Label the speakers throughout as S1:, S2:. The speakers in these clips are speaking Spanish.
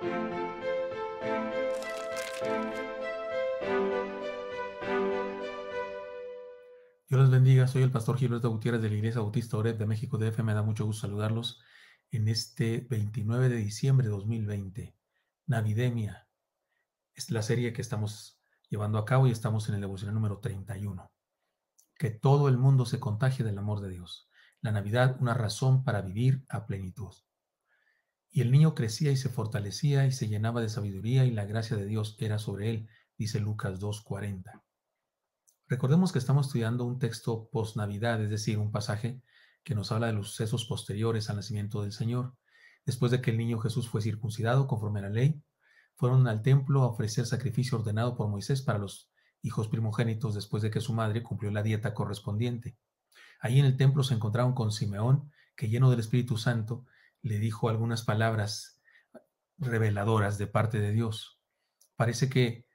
S1: Dios los bendiga, soy el pastor Gilberto Gutiérrez de la Iglesia Bautista Oreb de México DF. Me da mucho gusto saludarlos en este 29 de diciembre de 2020. Navidemia es la serie que estamos llevando a cabo y estamos en el devocional número 31. Que todo el mundo se contagie del amor de Dios. La Navidad, una razón para vivir a plenitud. Y el niño crecía y se fortalecía y se llenaba de sabiduría y la gracia de Dios era sobre él, dice Lucas 2.40. Recordemos que estamos estudiando un texto post-Navidad, es decir, un pasaje que nos habla de los sucesos posteriores al nacimiento del Señor. Después de que el niño Jesús fue circuncidado conforme a la ley, fueron al templo a ofrecer sacrificio ordenado por Moisés para los hijos primogénitos después de que su madre cumplió la dieta correspondiente. Allí en el templo se encontraron con Simeón, que lleno del Espíritu Santo le dijo algunas palabras reveladoras de parte de Dios. Parece que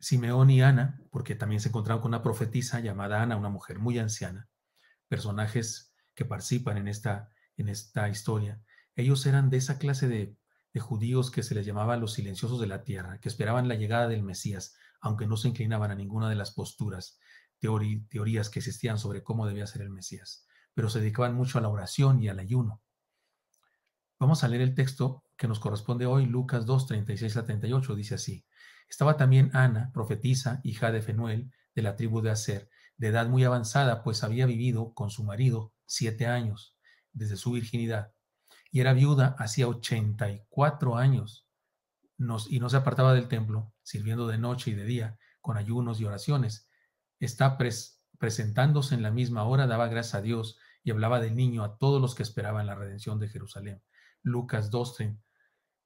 S1: Simeón y Ana, porque también se encontraron con una profetisa llamada Ana, una mujer muy anciana, personajes que participan en esta, en esta historia, ellos eran de esa clase de, de judíos que se les llamaba los silenciosos de la tierra, que esperaban la llegada del Mesías, aunque no se inclinaban a ninguna de las posturas, teorías que existían sobre cómo debía ser el Mesías, pero se dedicaban mucho a la oración y al ayuno. Vamos a leer el texto que nos corresponde hoy, Lucas 2, 36 a 38, dice así. Estaba también Ana, profetisa, hija de Fenuel, de la tribu de Aser, de edad muy avanzada, pues había vivido con su marido siete años, desde su virginidad, y era viuda hacía 84 años, y no se apartaba del templo, sirviendo de noche y de día, con ayunos y oraciones. Está presentándose en la misma hora, daba gracias a Dios y hablaba del niño a todos los que esperaban la redención de Jerusalén. Lucas 2,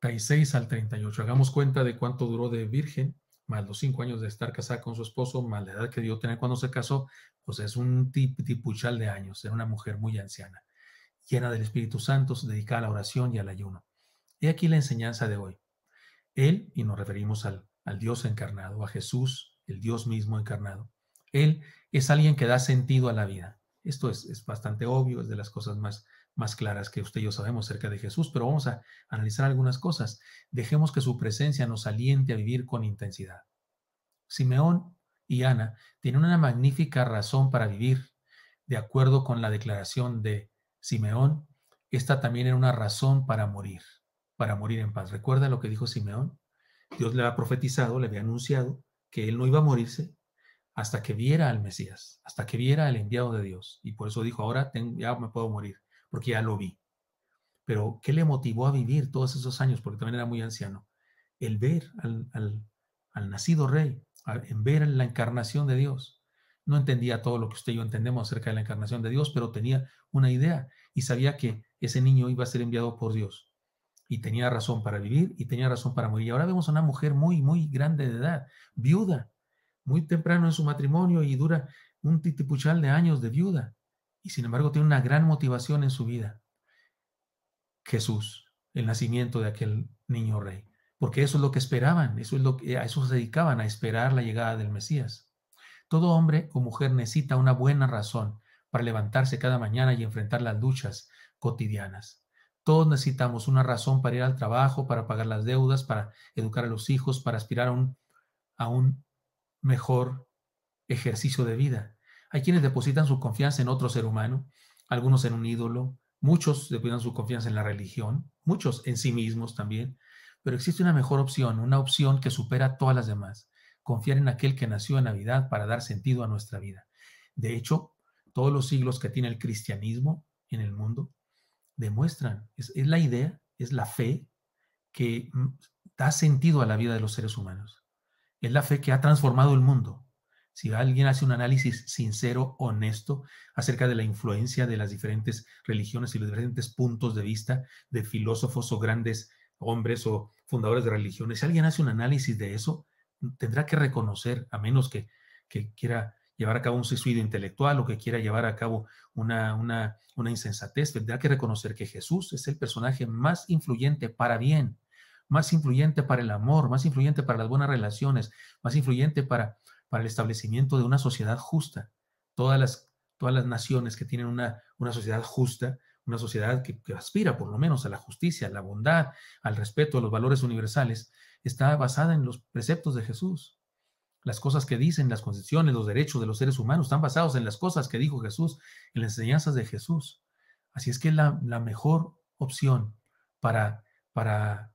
S1: 36 al 38. Hagamos cuenta de cuánto duró de virgen, más los cinco años de estar casada con su esposo, más la edad que dio tener cuando se casó, pues es un tip, tipuchal de años, era una mujer muy anciana, llena del Espíritu Santo, dedicada a la oración y al ayuno. y aquí la enseñanza de hoy. Él, y nos referimos al, Dios encarnado, a Jesús, el Dios mismo encarnado, Él es alguien que da sentido a la vida. Esto es, es bastante obvio, es de las cosas más más claras que usted y yo sabemos acerca de Jesús, pero vamos a analizar algunas cosas. Dejemos que su presencia nos aliente a vivir con intensidad. Simeón y Ana tienen una magnífica razón para vivir. De acuerdo con la declaración de Simeón, esta también era una razón para morir, para morir en paz. ¿Recuerda lo que dijo Simeón? Dios le había profetizado, le había anunciado que él no iba a morirse, hasta que viera al Mesías, hasta que viera al enviado de Dios. Y por eso dijo, ahora tengo, ya me puedo morir porque ya lo vi. Pero, ¿qué le motivó a vivir todos esos años? Porque también era muy anciano. El ver al, nacido rey, en ver la encarnación de Dios. No entendía todo lo que usted y yo entendemos acerca de la encarnación de Dios, pero tenía una idea y sabía que ese niño iba a ser enviado por Dios. Y tenía razón para vivir y tenía razón para morir. Y ahora vemos a una mujer muy, muy grande de edad, viuda, muy temprano en su matrimonio y dura un titipuchal de años de viuda y sin embargo tiene una gran motivación en su vida. Jesús, el nacimiento de aquel niño rey, porque eso es lo que esperaban, eso es lo que a eso se dedicaban a esperar la llegada del Mesías. Todo hombre o mujer necesita una buena razón para levantarse cada mañana y enfrentar las luchas cotidianas. Todos necesitamos una razón para ir al trabajo, para pagar las deudas, para educar a los hijos, para aspirar a un, a un mejor ejercicio de vida. Hay quienes depositan su confianza en otro ser humano, algunos en un ídolo, muchos depositan su confianza en la religión, muchos en sí mismos también, pero existe una mejor opción, una opción que supera todas las demás, confiar en aquel que nació en Navidad para dar sentido a nuestra vida. De hecho, todos los siglos que tiene el cristianismo en el mundo demuestran, es la idea, es la fe que mm, da sentido a la vida de los seres humanos. Es la fe que ha transformado el mundo si alguien hace un análisis sincero, honesto, acerca de la influencia de las diferentes religiones y los diferentes puntos de vista de filósofos o grandes hombres o fundadores de religiones, si alguien hace un análisis de eso, tendrá que reconocer, a menos que, que quiera llevar a cabo un suicidio intelectual o que quiera llevar a cabo una, una, una insensatez, tendrá que reconocer que Jesús es el personaje más influyente para bien, más influyente para el amor, más influyente para las buenas relaciones, más influyente para para el establecimiento de una sociedad justa. Todas las, todas las naciones que tienen una, una sociedad justa, una sociedad que, aspira por lo menos a la justicia, a la bondad, al respeto, a los valores universales, está basada en los preceptos de Jesús. Las cosas que dicen las concepciones, los derechos de los seres humanos, están basados en las cosas que dijo Jesús, en las enseñanzas de Jesús. Así es que la, la mejor opción para, para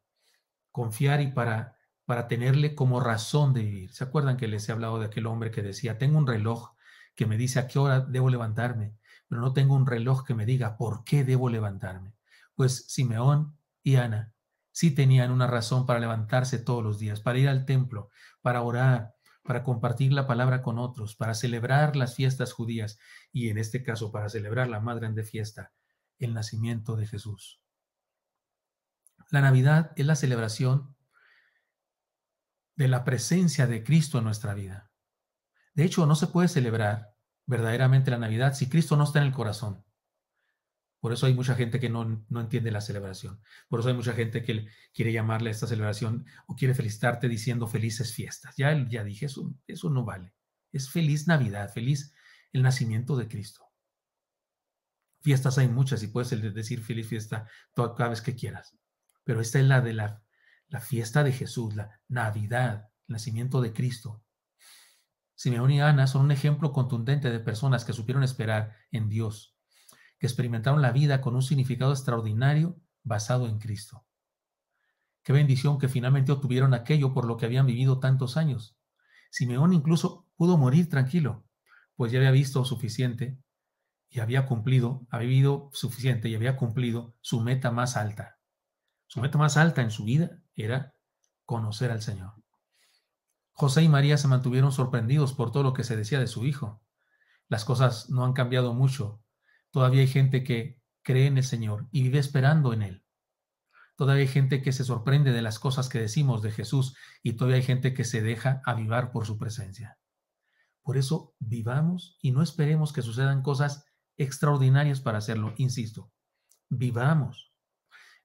S1: confiar y para para tenerle como razón de vivir. ¿Se acuerdan que les he hablado de aquel hombre que decía, tengo un reloj que me dice a qué hora debo levantarme, pero no tengo un reloj que me diga por qué debo levantarme? Pues Simeón y Ana sí tenían una razón para levantarse todos los días, para ir al templo, para orar, para compartir la palabra con otros, para celebrar las fiestas judías y en este caso para celebrar la más grande fiesta, el nacimiento de Jesús. La Navidad es la celebración de la presencia de Cristo en nuestra vida. De hecho, no se puede celebrar verdaderamente la Navidad si Cristo no está en el corazón. Por eso hay mucha gente que no, entiende la celebración. Por eso hay mucha gente que quiere llamarle a esta celebración o quiere felicitarte diciendo felices fiestas. Ya, ya dije, eso, eso no vale. Es feliz Navidad, feliz el nacimiento de Cristo. Fiestas hay muchas y puedes decir feliz fiesta toda, cada vez que quieras. Pero esta es la de la la fiesta de Jesús, la Navidad, el nacimiento de Cristo. Simeón y Ana son un ejemplo contundente de personas que supieron esperar en Dios, que experimentaron la vida con un significado extraordinario basado en Cristo. Qué bendición que finalmente obtuvieron aquello por lo que habían vivido tantos años. Simeón incluso pudo morir tranquilo, pues ya había visto suficiente y había cumplido, había vivido suficiente y había cumplido su meta más alta. Su meta más alta en su vida era conocer al Señor. José y María se mantuvieron sorprendidos por todo lo que se decía de su hijo. Las cosas no han cambiado mucho. Todavía hay gente que cree en el Señor y vive esperando en Él. Todavía hay gente que se sorprende de las cosas que decimos de Jesús y todavía hay gente que se deja avivar por su presencia. Por eso vivamos y no esperemos que sucedan cosas extraordinarias para hacerlo. Insisto, vivamos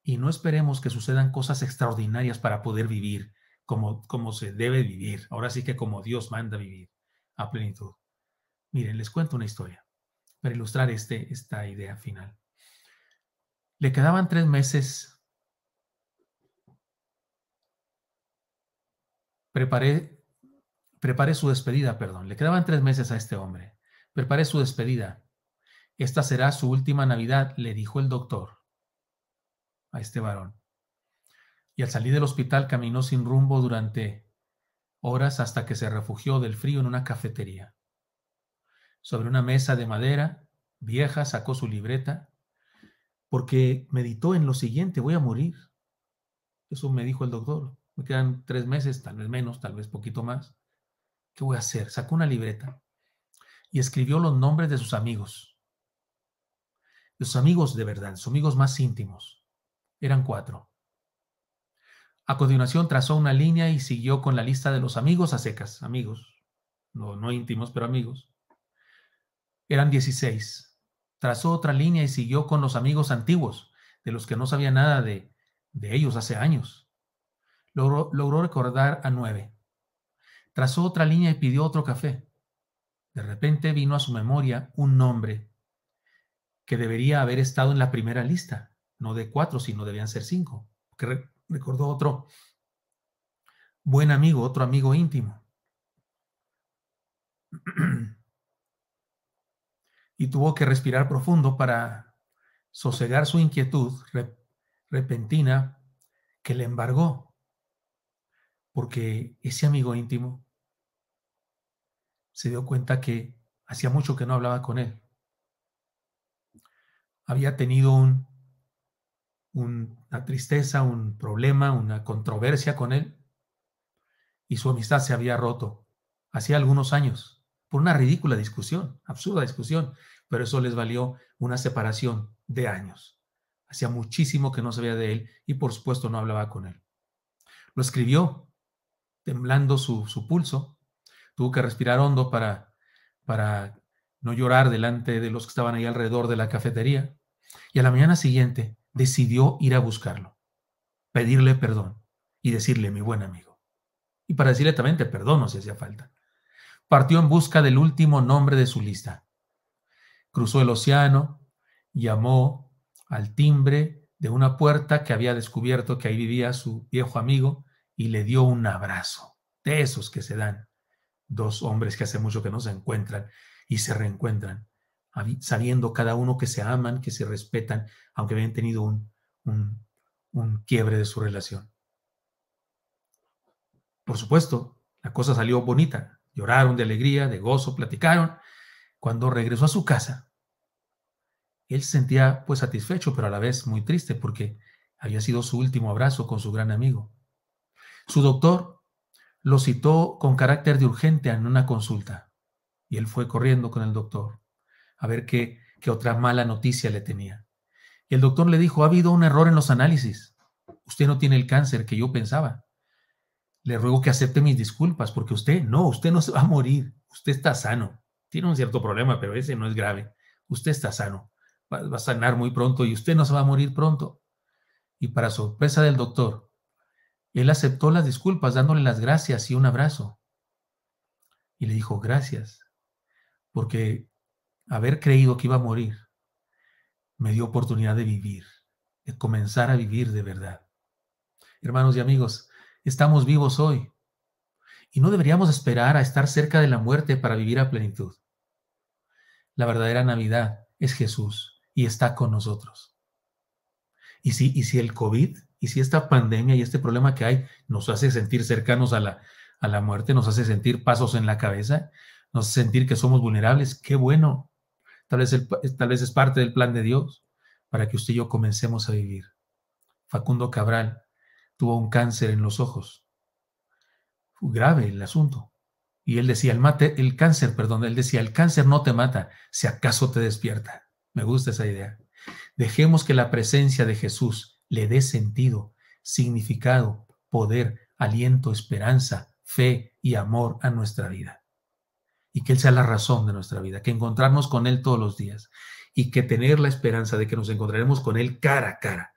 S1: y no esperemos que sucedan cosas extraordinarias para poder vivir como, como se debe vivir, ahora sí que como Dios manda vivir a plenitud. Miren, les cuento una historia para ilustrar este, esta idea final. Le quedaban tres meses. Preparé, preparé su despedida, perdón. Le quedaban tres meses a este hombre. Preparé su despedida. Esta será su última Navidad, le dijo el doctor a este varón. Y al salir del hospital caminó sin rumbo durante horas hasta que se refugió del frío en una cafetería. Sobre una mesa de madera vieja sacó su libreta porque meditó en lo siguiente, voy a morir. Eso me dijo el doctor. Me quedan tres meses, tal vez menos, tal vez poquito más. ¿Qué voy a hacer? Sacó una libreta y escribió los nombres de sus amigos. De sus amigos de verdad, sus amigos más íntimos. Eran cuatro. A continuación trazó una línea y siguió con la lista de los amigos a secas, amigos, no, no íntimos, pero amigos. Eran 16. Trazó otra línea y siguió con los amigos antiguos, de los que no sabía nada de, de ellos hace años. logró recordar a nueve. Trazó otra línea y pidió otro café. De repente vino a su memoria un nombre que debería haber estado en la primera lista no de cuatro, sino debían ser cinco, porque recordó otro buen amigo, otro amigo íntimo. y tuvo que respirar profundo para sosegar su inquietud repentina que le embargó, porque ese amigo íntimo se dio cuenta que hacía mucho que no hablaba con él. Había tenido un una tristeza, un problema, una controversia con él, y su amistad se había roto hacía algunos años por una ridícula discusión, absurda discusión, pero eso les valió una separación de años. Hacía muchísimo que no se veía de él y por supuesto no hablaba con él. Lo escribió, temblando su, su pulso, tuvo que respirar hondo para, para no llorar delante de los que estaban ahí alrededor de la cafetería. Y a la mañana siguiente decidió ir a buscarlo, pedirle perdón y decirle, mi buen amigo. Y para decirle también, te perdono si hacía falta. Partió en busca del último nombre de su lista. Cruzó el océano, llamó al timbre de una puerta que había descubierto que ahí vivía su viejo amigo y le dio un abrazo, de esos que se dan dos hombres que hace mucho que no se encuentran y se reencuentran sabiendo cada uno que se aman, que se respetan, aunque habían tenido un, un, quiebre de su relación. Por supuesto, la cosa salió bonita. Lloraron de alegría, de gozo, platicaron. Cuando regresó a su casa, él se sentía pues satisfecho, pero a la vez muy triste porque había sido su último abrazo con su gran amigo. Su doctor lo citó con carácter de urgente en una consulta y él fue corriendo con el doctor a ver qué, otra mala noticia le tenía. Y el doctor le dijo, ha habido un error en los análisis. Usted no tiene el cáncer que yo pensaba. Le ruego que acepte mis disculpas, porque usted, no, usted no se va a morir. Usted está sano. Tiene un cierto problema, pero ese no es grave. Usted está sano. Va, va a sanar muy pronto y usted no se va a morir pronto. Y para sorpresa del doctor, él aceptó las disculpas dándole las gracias y un abrazo. Y le dijo, gracias, porque haber creído que iba a morir, me dio oportunidad de vivir, de comenzar a vivir de verdad. Hermanos y amigos, estamos vivos hoy y no deberíamos esperar a estar cerca de la muerte para vivir a plenitud. La verdadera Navidad es Jesús y está con nosotros. Y si, y si el COVID, y si esta pandemia y este problema que hay nos hace sentir cercanos a la, a la muerte, nos hace sentir pasos en la cabeza, nos hace sentir que somos vulnerables, qué bueno, eh, tal vez, es parte del plan de Dios para que usted y yo comencemos a vivir. Facundo Cabral tuvo un cáncer en los ojos. Fue grave el asunto. Y él decía, mate, el cáncer, perdón, él decía, el cáncer no te mata, si acaso te despierta. Me gusta esa idea. Dejemos que la presencia de Jesús le dé sentido, significado, poder, aliento, esperanza, fe y amor a nuestra vida y que Él sea la razón de nuestra vida, que encontrarnos con Él todos los días y que tener la esperanza de que nos encontraremos con Él cara a cara.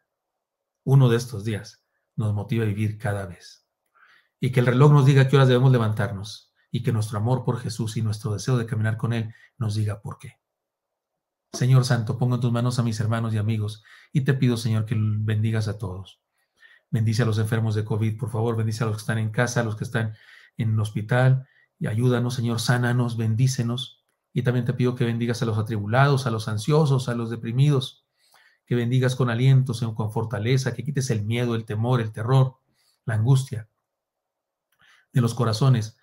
S1: Uno de estos días nos motiva a vivir cada vez. Y que el reloj nos diga qué horas debemos levantarnos y que nuestro amor por Jesús y nuestro deseo de caminar con Él nos diga por qué. Señor Santo, pongo en tus manos a mis hermanos y amigos y te pido, Señor, que bendigas a todos. Bendice a los enfermos de COVID, por favor, bendice a los que están en casa, a los que están en el hospital, y ayúdanos, Señor, sánanos, bendícenos. Y también te pido que bendigas a los atribulados, a los ansiosos, a los deprimidos, que bendigas con aliento, con fortaleza, que quites el miedo, el temor, el terror, la angustia de los corazones,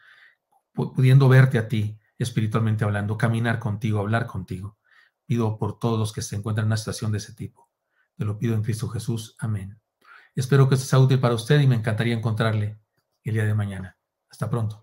S1: pudiendo verte a ti espiritualmente hablando, caminar contigo, hablar contigo. Pido por todos los que se encuentran en una situación de ese tipo. Te lo pido en Cristo Jesús. Amén. Espero que esto sea útil para usted y me encantaría encontrarle el día de mañana. Hasta pronto.